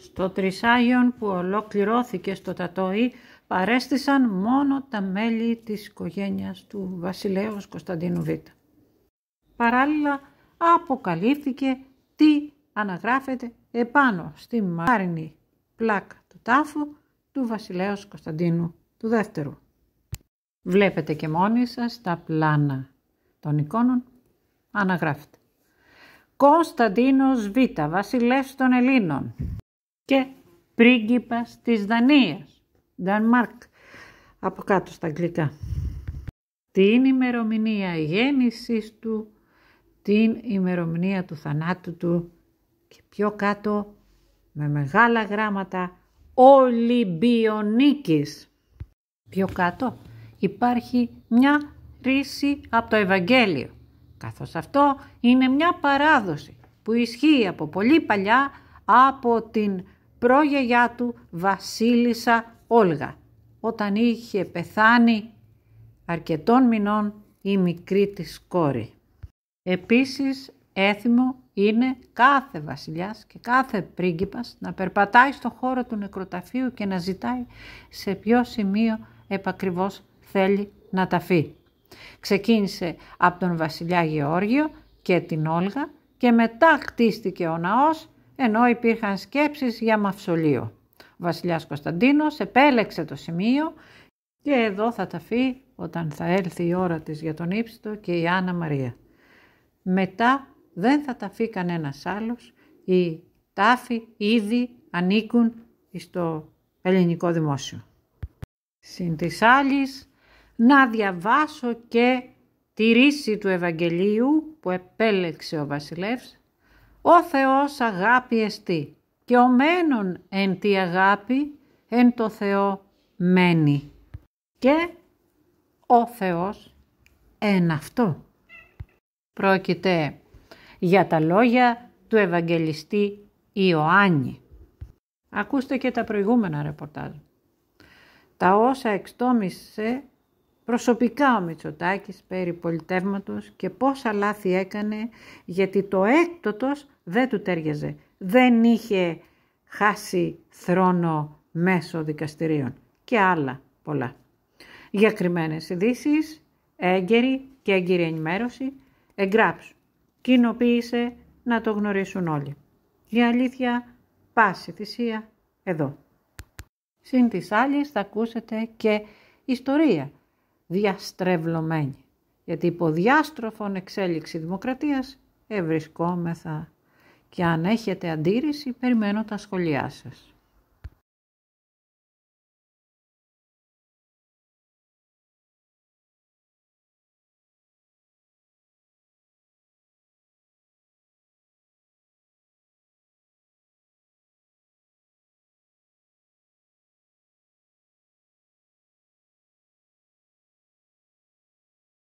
Στο τρισάγιον που ολοκληρώθηκε στο Τατόι παρέστησαν μόνο τα μέλη της οικογένειας του βασιλέως Κωνσταντίνου Β. Παράλληλα αποκαλύφθηκε τι αναγράφεται επάνω στη μάρινη πλάκα του τάφου του βασιλέως Κωνσταντίνου του δεύτερου. Βλέπετε και μόνοι σας τα πλάνα των εικόνων αναγράφεται. Κωνσταντίνος Β. Βασιλεύς των Ελλήνων και πρίγκιπας της Δανίας, Μαρκ. από κάτω στα αγγλικά. Την ημερομηνία γέννησης του, την ημερομηνία του θανάτου του και πιο κάτω με μεγάλα γράμματα Ολυμπιονίκης. Πιο κάτω υπάρχει μια ρίση από το Ευαγγέλιο, καθώς αυτό είναι μια παράδοση που ισχύει από πολύ παλιά από την προγιαγιά του βασίλισσα Όλγα, όταν είχε πεθάνει αρκετών μηνών η μικρή της κόρη. Επίσης έθιμο είναι κάθε βασιλιάς και κάθε πρίγκιπας να περπατάει στο χώρο του νεκροταφείου και να ζητάει σε ποιο σημείο επακριβώς θέλει να ταφεί. Ξεκίνησε από τον βασιλιά Γεώργιο και την Όλγα και μετά χτίστηκε ο ναός ενώ υπήρχαν σκέψεις για μαυσολείο. Ο βασιλιάς Κωνσταντίνος επέλεξε το σημείο και εδώ θα ταφεί όταν θα έλθει η ώρα της για τον ύψιτο και η Άννα Μαρία. Μετά δεν θα ταφεί κανένας άλλος, οι τάφοι ήδη ανήκουν στο ελληνικό δημόσιο. Συν της άλλης, να διαβάσω και τη ρίση του Ευαγγελίου που επέλεξε ο βασιλεύς ο Θεός αγάπη εστί και ο εν τη αγάπη εν το Θεό μένει και ο Θεός εν αυτό. Πρόκειται για τα λόγια του Ευαγγελιστή Ιωάννη. Ακούστε και τα προηγούμενα ρεπορτάζ. Τα όσα εξτόμησε Προσωπικά ο Μητσοτάκης περί πολιτεύματος και πόσα λάθη έκανε γιατί το έκτοτος δεν του τέριαζε. Δεν είχε χάσει θρόνο μέσω δικαστηρίων και άλλα πολλά. Για κρυμμένες ειδήσεις, έγκαιρη και έγκαιρη ενημέρωση, εγγράψου. Κοινοποίησε να το γνωρίσουν όλοι. Η αλήθεια πάση θυσία εδώ. Συν της άλλης θα ακούσετε και ιστορία διαστρεβλωμένη. Γιατί υπό διάστροφων εξέλιξη δημοκρατίας ευρισκόμεθα και αν έχετε αντίρρηση περιμένω τα σχολιά σας.